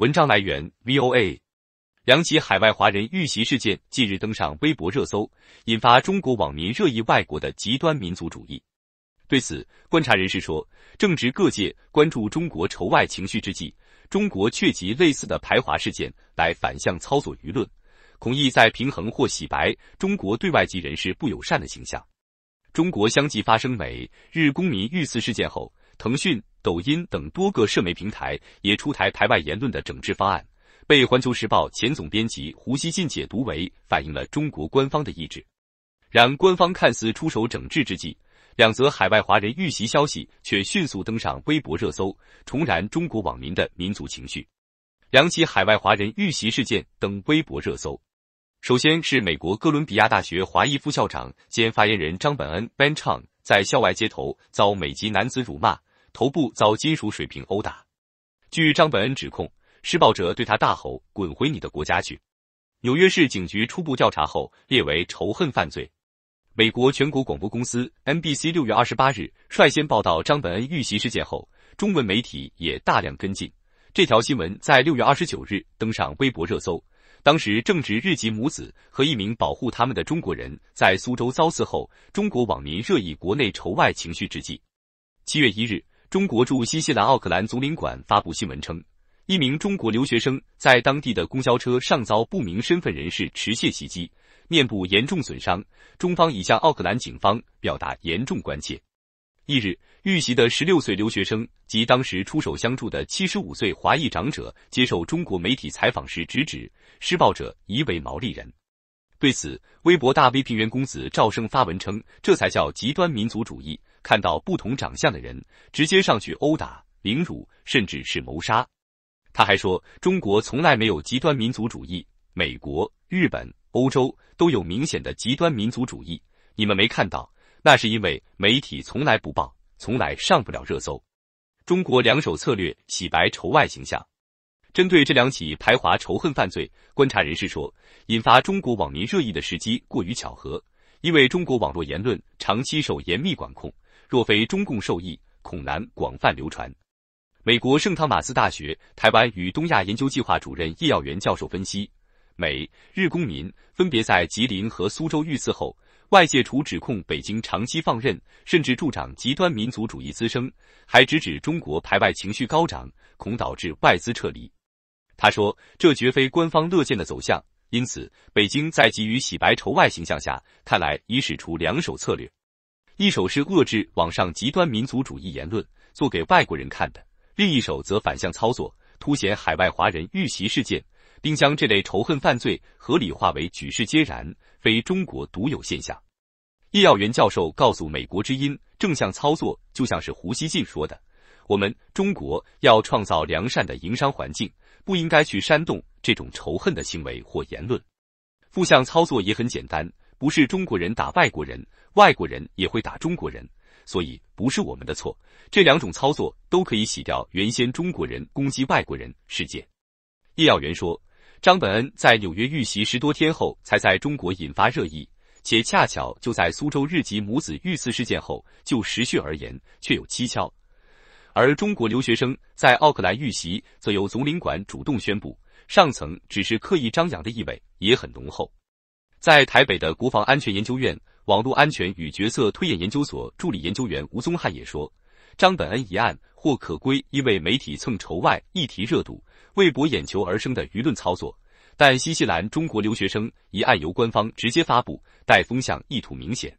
文章来源 VOA，两起海外华人遇袭事件近日登上微博热搜，引发中国网民热议外国的极端民族主义。对此，观察人士说，正值各界关注中国仇外情绪之际，中国却集类似的排华事件来反向操作舆论，恐意在平衡或洗白中国对外籍人士不友善的形象。中国相继发生美日公民遇刺事件后，腾讯。抖音等多个涉媒平台也出台台外言论的整治方案，被《环球时报》前总编辑胡锡进解读为反映了中国官方的意志。然，官方看似出手整治之际，两则海外华人遇袭消息却迅速登上微博热搜，重燃中国网民的民族情绪。两起海外华人遇袭事件登微博热搜。首先是美国哥伦比亚大学华裔副校长兼发言人张本恩 （Ben Chang） 在校外街头遭美籍男子辱骂。头部遭金属水瓶殴打，据张本恩指控，施暴者对他大吼：“滚回你的国家去！”纽约市警局初步调查后列为仇恨犯罪。美国全国广播公司 NBC 六月二十八日率先报道张本恩遇袭事件后，中文媒体也大量跟进。这条新闻在六月二十九日登上微博热搜，当时正值日籍母子和一名保护他们的中国人在苏州遭刺后，中国网民热议国内仇外情绪之际。七月一日。中国驻新西兰奥克兰总领馆发布新闻称，一名中国留学生在当地的公交车上遭不明身份人士持械袭击，面部严重损伤。中方已向奥克兰警方表达严重关切。翌日，遇袭的十六岁留学生及当时出手相助的七十五岁华裔长者接受中国媒体采访时直指，施暴者疑为毛利人。对此，微博大 V 平原公子赵胜发文称：“这才叫极端民族主义。”看到不同长相的人，直接上去殴打、凌辱，甚至是谋杀。他还说，中国从来没有极端民族主义，美国、日本、欧洲都有明显的极端民族主义。你们没看到，那是因为媒体从来不报，从来上不了热搜。中国两手策略，洗白仇外形象。针对这两起排华仇恨犯罪，观察人士说，引发中国网民热议的时机过于巧合，因为中国网络言论长期受严密管控。若非中共授意，恐难广泛流传。美国圣汤马斯大学台湾与东亚研究计划主任叶耀元教授分析，美日公民分别在吉林和苏州遇刺后，外界除指控北京长期放任，甚至助长极端民族主义滋生，还直指中国排外情绪高涨，恐导致外资撤离。他说，这绝非官方乐见的走向，因此北京在急于洗白仇外形象下，看来已使出两手策略。一首是遏制网上极端民族主义言论，做给外国人看的；另一首则反向操作，凸显海外华人遇袭事件，并将这类仇恨犯罪合理化为举世皆然、非中国独有现象。叶耀元教授告诉《美国之音》，正向操作就像是胡锡进说的：“我们中国要创造良善的营商环境，不应该去煽动这种仇恨的行为或言论。”负向操作也很简单，不是中国人打外国人。外国人也会打中国人，所以不是我们的错。这两种操作都可以洗掉原先中国人攻击外国人事件。叶耀元说，张本恩在纽约遇袭十多天后才在中国引发热议，且恰巧就在苏州日籍母子遇刺事件后。就时序而言，却有蹊跷。而中国留学生在奥克兰遇袭，则由总领馆主动宣布，上层只是刻意张扬的意味也很浓厚。在台北的国防安全研究院。网络安全与角色推演研究所助理研究员吴宗翰也说，张本恩一案或可归因为媒体蹭筹外议题热度、为博眼球而生的舆论操作，但新西兰中国留学生一案由官方直接发布，带风向意图明显。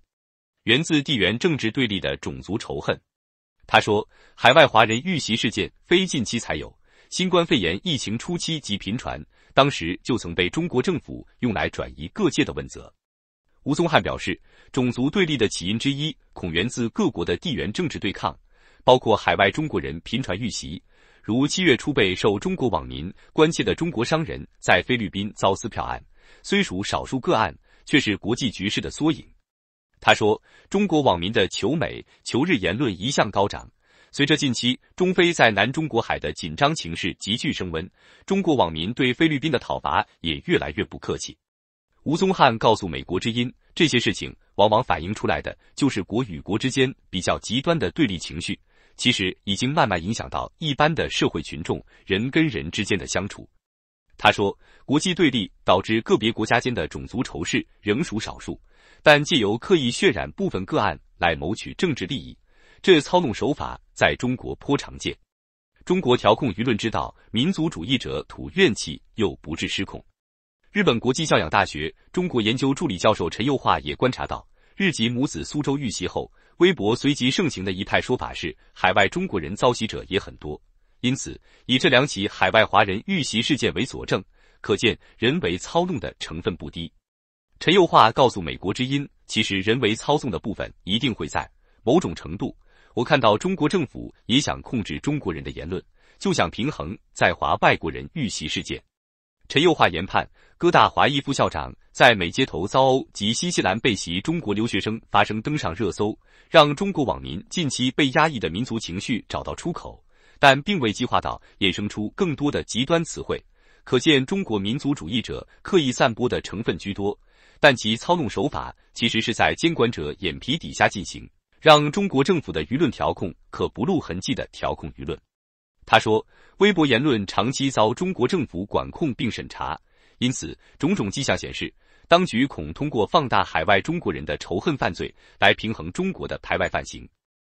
源自地缘政治对立的种族仇恨，他说，海外华人遇袭事件非近期才有，新冠肺炎疫情初期即频传，当时就曾被中国政府用来转移各界的问责。吴宗汉表示，种族对立的起因之一，恐源自各国的地缘政治对抗，包括海外中国人频传遇袭，如七月初被受中国网民关切的中国商人，在菲律宾遭撕票案，虽属少数个案，却是国际局势的缩影。他说，中国网民的求美求日言论一向高涨，随着近期中非在南中国海的紧张情势急剧升温，中国网民对菲律宾的讨伐也越来越不客气。吴宗汉告诉《美国之音》，这些事情往往反映出来的就是国与国之间比较极端的对立情绪，其实已经慢慢影响到一般的社会群众，人跟人之间的相处。他说，国际对立导致个别国家间的种族仇视仍属少数，但借由刻意渲染部分个案来谋取政治利益，这操弄手法在中国颇常见。中国调控舆论之道，民族主义者吐怨气又不致失控。日本国际教养大学中国研究助理教授陈佑化也观察到，日籍母子苏州遇袭后，微博随即盛行的一派说法是海外中国人遭袭者也很多，因此以这两起海外华人遇袭事件为佐证，可见人为操纵的成分不低。陈佑化告诉美国之音，其实人为操纵的部分一定会在某种程度，我看到中国政府也想控制中国人的言论，就想平衡在华外国人遇袭事件。陈佑化研判：哥大华裔副校长在美街头遭殴及新西兰被袭中国留学生发生登上热搜，让中国网民近期被压抑的民族情绪找到出口，但并未激化到衍生出更多的极端词汇。可见，中国民族主义者刻意散播的成分居多，但其操弄手法其实是在监管者眼皮底下进行，让中国政府的舆论调控可不露痕迹地调控舆论。他说，微博言论长期遭中国政府管控并审查，因此种种迹象显示，当局恐通过放大海外中国人的仇恨犯罪，来平衡中国的排外犯行。